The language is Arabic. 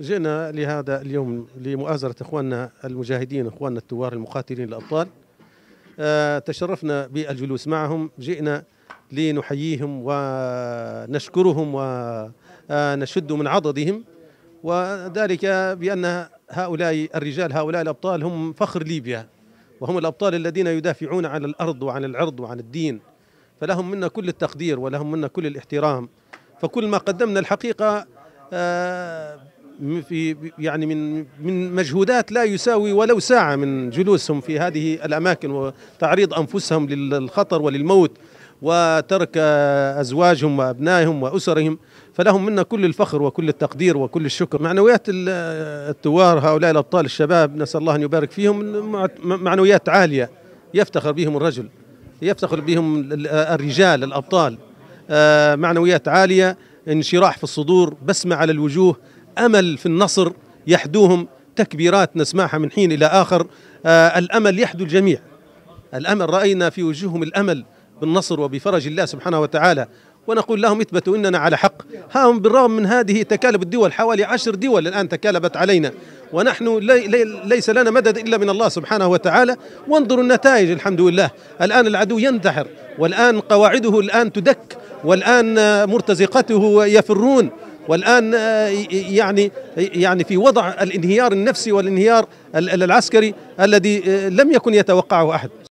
جئنا لهذا اليوم لمؤازرة إخواننا المجاهدين إخواننا الثوار المقاتلين الأبطال آه، تشرفنا بالجلوس معهم جئنا لنحييهم ونشكرهم ونشد آه، من عضدهم وذلك بأن هؤلاء الرجال هؤلاء الأبطال هم فخر ليبيا وهم الأبطال الذين يدافعون عن الأرض وعن العرض وعن الدين فلهم منا كل التقدير ولهم منا كل الاحترام فكل ما قدمنا الحقيقة آه، في يعني من من مجهودات لا يساوي ولو ساعه من جلوسهم في هذه الاماكن وتعريض انفسهم للخطر وللموت وترك ازواجهم وابنائهم واسرهم فلهم منا كل الفخر وكل التقدير وكل الشكر معنويات الثوار هؤلاء الابطال الشباب نسال الله ان يبارك فيهم معنويات عاليه يفتخر بهم الرجل يفتخر بهم الرجال الابطال آه، معنويات عاليه انشراح في الصدور بسمه على الوجوه امل في النصر يحدوهم تكبيرات نسمعها من حين الى اخر آه الامل يحدو الجميع الامل راينا في وجوههم الامل بالنصر وبفرج الله سبحانه وتعالى ونقول لهم اثبتوا اننا على حق ها هم بالرغم من هذه تكالب الدول حوالي عشر دول الان تكالبت علينا ونحن لي لي ليس لنا مدد الا من الله سبحانه وتعالى وانظروا النتائج الحمد لله الان العدو ينتحر والان قواعده الان تدك والان مرتزقته يفرون والان آه، يعني يعني في وضع الانهيار النفسي والانهيار العسكري الذي آه، لم يكن يتوقعه احد